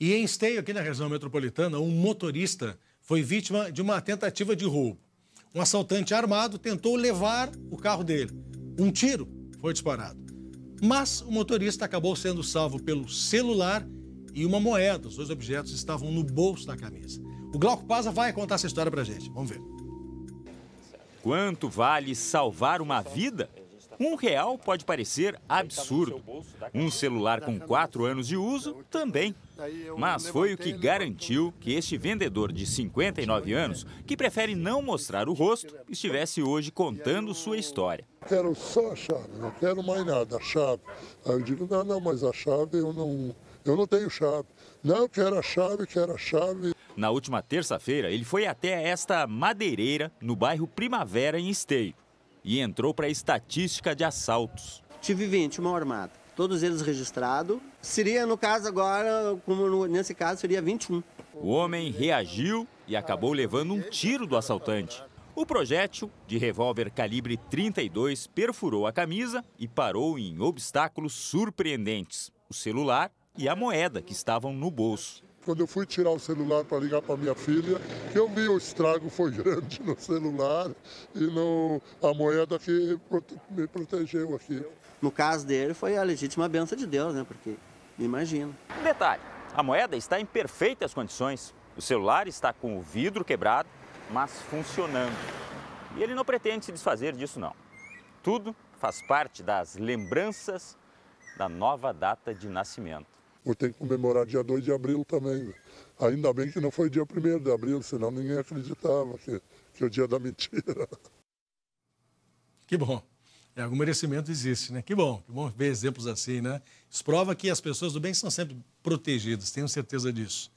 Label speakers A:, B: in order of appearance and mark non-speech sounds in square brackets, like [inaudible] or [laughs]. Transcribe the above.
A: E em Esteio, aqui na região metropolitana, um motorista foi vítima de uma tentativa de roubo. Um assaltante armado tentou levar o carro dele. Um tiro foi disparado. Mas o motorista acabou sendo salvo pelo celular e uma moeda. Os dois objetos estavam no bolso da camisa. O Glauco Paza vai contar essa história pra gente. Vamos ver.
B: Quanto vale salvar uma vida? Um real pode parecer absurdo. Um celular com quatro anos de uso também. Mas foi o que garantiu que este vendedor de 59 anos, que prefere não mostrar o rosto, estivesse hoje contando sua história.
C: Quero só a chave, não quero mais nada, a chave. Aí eu digo, não, não, mas a chave eu não, eu não tenho chave. Não, quero a chave, quero a chave.
B: Na última terça-feira, ele foi até esta madeireira, no bairro Primavera, em Esteio e entrou para a estatística de assaltos. Tive 21 armada,
D: todos eles registrados. Seria, no caso agora, como nesse caso, seria 21.
B: O homem reagiu e acabou levando um tiro do assaltante. O projétil, de revólver calibre 32, perfurou a camisa e parou em obstáculos surpreendentes: o celular e a moeda que estavam no bolso
C: quando eu fui tirar o celular para ligar para minha filha, que eu vi o estrago foi [laughs] grande no celular e no, a moeda que me protegeu aqui.
D: No caso dele, foi a legítima benção de Deus, né? Porque, imagina.
B: Detalhe, a moeda está em perfeitas condições. O celular está com o vidro quebrado, mas funcionando. E ele não pretende se desfazer disso, não. Tudo faz parte das lembranças da nova data de nascimento.
C: Vou ter que comemorar dia 2 de abril também. Né? Ainda bem que não foi dia 1 de abril, senão ninguém acreditava que, que é o dia da mentira.
A: Que bom. É, algum merecimento existe, né? Que bom, que bom ver exemplos assim, né? Isso prova que as pessoas do bem são sempre protegidas, tenho certeza disso.